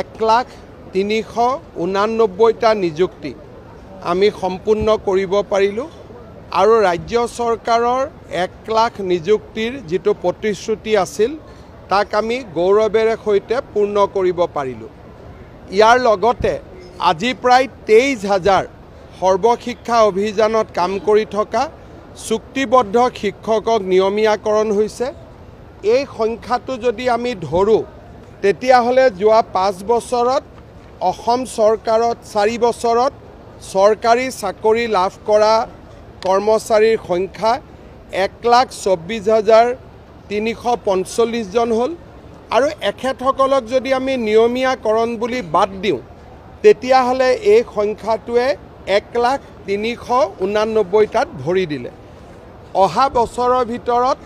এক লাখ তিনিশ ঊনানব্বৈটা নিযুক্তি আমি সম্পূৰ্ণ কৰিব পাৰিলোঁ আৰু ৰাজ্য চৰকাৰৰ এক লাখ নিযুক্তিৰ যিটো প্ৰতিশ্ৰুতি আছিল তাক আমি গৌৰৱেৰে সৈতে পূৰ্ণ কৰিব পাৰিলোঁ ইয়াৰ লগতে আজি প্ৰায় তেইছ হাজাৰ সৰ্বশিক্ষা অভিযানত কাম কৰি থকা চুক্তিবদ্ধ শিক্ষকক নিয়মীয়াকৰণ হৈছে এই সংখ্যাটো যদি আমি ধৰোঁ তেতিয়াহ'লে যোৱা পাঁচ বছৰত অসম চৰকাৰত চাৰি বছৰত চৰকাৰী চাকৰি লাভ কৰা কৰ্মচাৰীৰ সংখ্যা এক লাখ চৌব্বিছ হাজাৰ তিনিশ পঞ্চল্লিছজন হ'ল আৰু এখেতসকলক যদি আমি নিয়মীয়াকৰণ বুলি বাদ দিওঁ তেতিয়াহ'লে এই সংখ্যাটোৱে এক লাখ তিনিশ ঊনানব্বৈটাত ভৰি দিলে অহা বছৰৰ ভিতৰত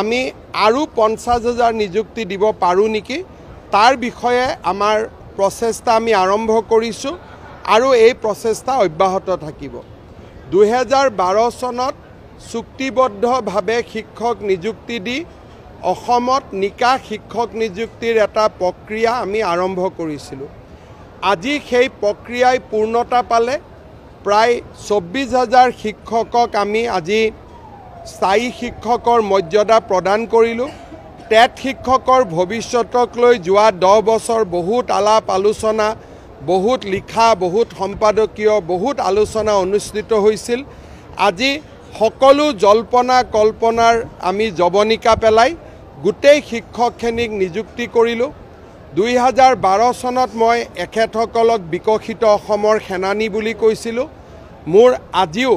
আমি আৰু পঞ্চাছ হাজাৰ নিযুক্তি দিব পাৰোঁ নেকি তাৰ বিষয়ে আমাৰ প্ৰচেষ্টা আমি আৰম্ভ কৰিছোঁ আৰু এই প্ৰচেষ্টা অব্যাহত থাকিব দুহেজাৰ বাৰ চনত চুক্তিবদ্ধভাৱে শিক্ষক নিযুক্তি দি অসমত নিকা শিক্ষক নিযুক্তিৰ এটা প্ৰক্ৰিয়া আমি আৰম্ভ কৰিছিলোঁ আজি সেই প্ৰক্ৰিয়াই পূৰ্ণতা পালে প্ৰায় চৌব্বিছ হাজাৰ শিক্ষকক আমি আজি স্থায়ী শিক্ষকৰ মৰ্যাদা প্ৰদান কৰিলোঁ টেট শিক্ষকৰ ভৱিষ্যতক লৈ যোৱা দহ বছৰ বহুত আলাপ আলোচনা বহুত লিখা বহুত সম্পাদকীয় বহুত আলোচনা অনুষ্ঠিত হৈছিল আজি সকলো জল্পনা কল্পনাৰ আমি জবনিকা পেলাই গোটেই শিক্ষকখিনিক নিযুক্তি কৰিলোঁ দুই হাজাৰ বাৰ চনত মই এখেতসকলক বিকশিত অসমৰ সেনানী বুলি কৈছিলোঁ মোৰ আজিও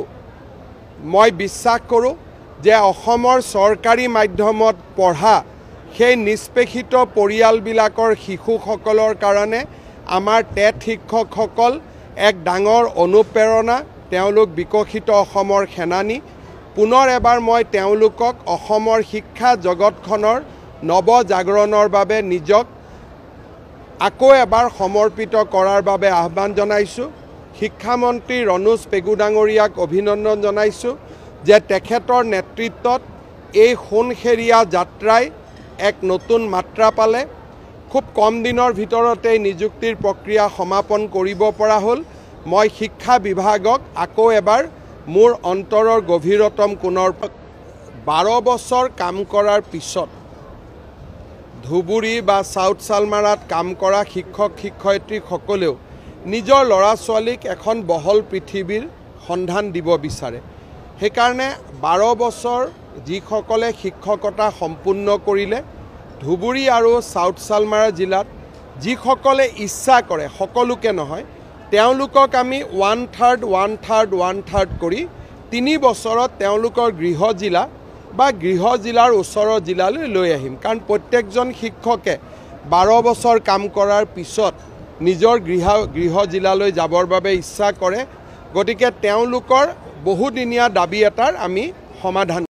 মই বিশ্বাস কৰোঁ যে অসমৰ চৰকাৰী মাধ্যমত পঢ়া সেই নিষ্পেষিত পৰিয়ালবিলাকৰ শিশুসকলৰ কাৰণে আমাৰ টেট শিক্ষকসকল এক ডাঙৰ অনুপ্ৰেৰণা তেওঁলোক বিকশিত অসমৰ সেনানী পুনৰ এবাৰ মই তেওঁলোকক অসমৰ শিক্ষা জগতখনৰ নৱজাগৰণৰ বাবে নিজক আকৌ এবাৰ সমৰ্পিত কৰাৰ বাবে আহ্বান জনাইছোঁ শিক্ষামন্ত্ৰী ৰণোজ ডাঙৰীয়াক অভিনন্দন জনাইছোঁ যে তেখেতৰ নেতৃত্বত এই সোণসেৰীয়া যাত্ৰাই এক নতুন মাত্ৰা পালে খুব কম দিনৰ ভিতৰতে নিযুক্তিৰ প্ৰক্ৰিয়া সমাপন কৰিব পৰা হল মই শিক্ষা বিভাগক আকৌ এবাৰ মোৰ অন্তৰৰ গভীৰতম কোণৰ বাৰ বছৰ কাম কৰাৰ পিছত ধুবুৰী বা সাউথ চালমাৰাত কাম কৰা শিক্ষক শিক্ষয়িত্ৰীসকলেও নিজৰ লৰা ছোৱালীক এখন বহল পৃথিৱীৰ সন্ধান দিব বিচাৰে সেইকাৰণে বাৰ বছৰ যিসকলে শিক্ষকতা সম্পূৰ্ণ কৰিলে ধুবুৰী আৰু চাউথ চালমাৰা জিলাত যিসকলে ইচ্ছা কৰে সকলোকে নহয় তেওঁলোকক আমি one third one third one third কৰি তিনি বছৰত তেওঁলোকৰ গৃহ জিলা বা গৃহ জিলাৰ ওচৰৰ জিলালৈ লৈ আহিম কাৰণ প্ৰত্যেকজন শিক্ষকে বাৰ বছৰ কাম কৰাৰ পিছত নিজৰ গৃহ গৃহ জিলালৈ যাবৰ বাবে ইচ্ছা কৰে গতিকে তেওঁলোকৰ বহুদিনীয়া দাবী এটাৰ আমি সমাধান